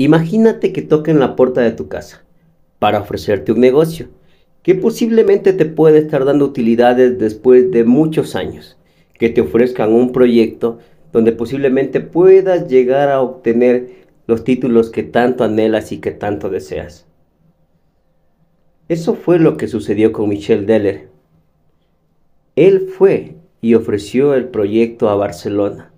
Imagínate que toquen la puerta de tu casa para ofrecerte un negocio que posiblemente te puede estar dando utilidades después de muchos años, que te ofrezcan un proyecto donde posiblemente puedas llegar a obtener los títulos que tanto anhelas y que tanto deseas. Eso fue lo que sucedió con Michel Deller. Él fue y ofreció el proyecto a Barcelona,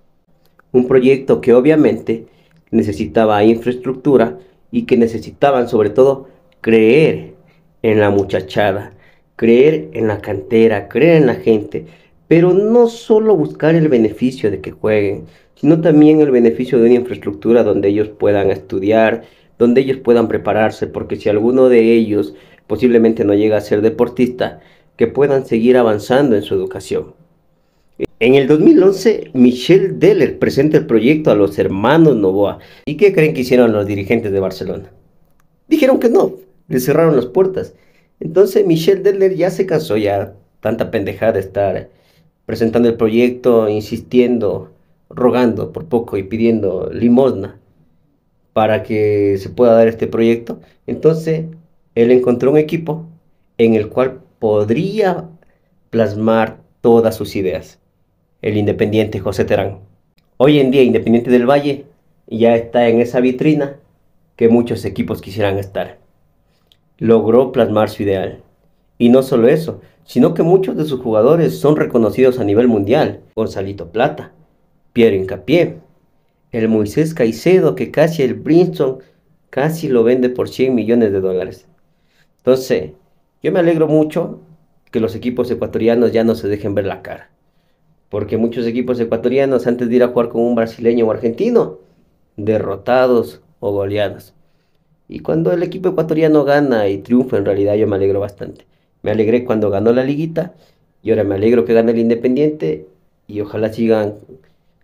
un proyecto que obviamente necesitaba infraestructura y que necesitaban sobre todo creer en la muchachada, creer en la cantera, creer en la gente, pero no solo buscar el beneficio de que jueguen, sino también el beneficio de una infraestructura donde ellos puedan estudiar, donde ellos puedan prepararse, porque si alguno de ellos posiblemente no llega a ser deportista, que puedan seguir avanzando en su educación. En el 2011, Michel Deller presenta el proyecto a los hermanos Novoa. ¿Y qué creen que hicieron los dirigentes de Barcelona? Dijeron que no, le cerraron las puertas. Entonces Michel Deller ya se cansó, ya tanta pendejada de estar presentando el proyecto, insistiendo, rogando por poco y pidiendo limosna para que se pueda dar este proyecto. Entonces, él encontró un equipo en el cual podría plasmar todas sus ideas el Independiente José Terán. Hoy en día Independiente del Valle ya está en esa vitrina que muchos equipos quisieran estar. Logró plasmar su ideal. Y no solo eso, sino que muchos de sus jugadores son reconocidos a nivel mundial. Gonzalito Plata, Pierre Incapié, el Moisés Caicedo, que casi el Princeton casi lo vende por 100 millones de dólares. Entonces, yo me alegro mucho que los equipos ecuatorianos ya no se dejen ver la cara porque muchos equipos ecuatorianos antes de ir a jugar con un brasileño o argentino, derrotados o goleados. Y cuando el equipo ecuatoriano gana y triunfa, en realidad yo me alegro bastante. Me alegré cuando ganó la liguita y ahora me alegro que gane el Independiente y ojalá sigan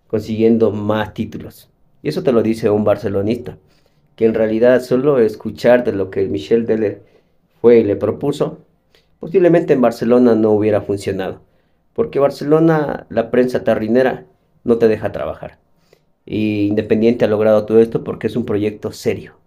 consiguiendo más títulos. Y eso te lo dice un barcelonista, que en realidad solo escuchar de lo que Michel Deller fue y le propuso, posiblemente en Barcelona no hubiera funcionado porque Barcelona, la prensa tarrinera, no te deja trabajar. Y Independiente ha logrado todo esto porque es un proyecto serio.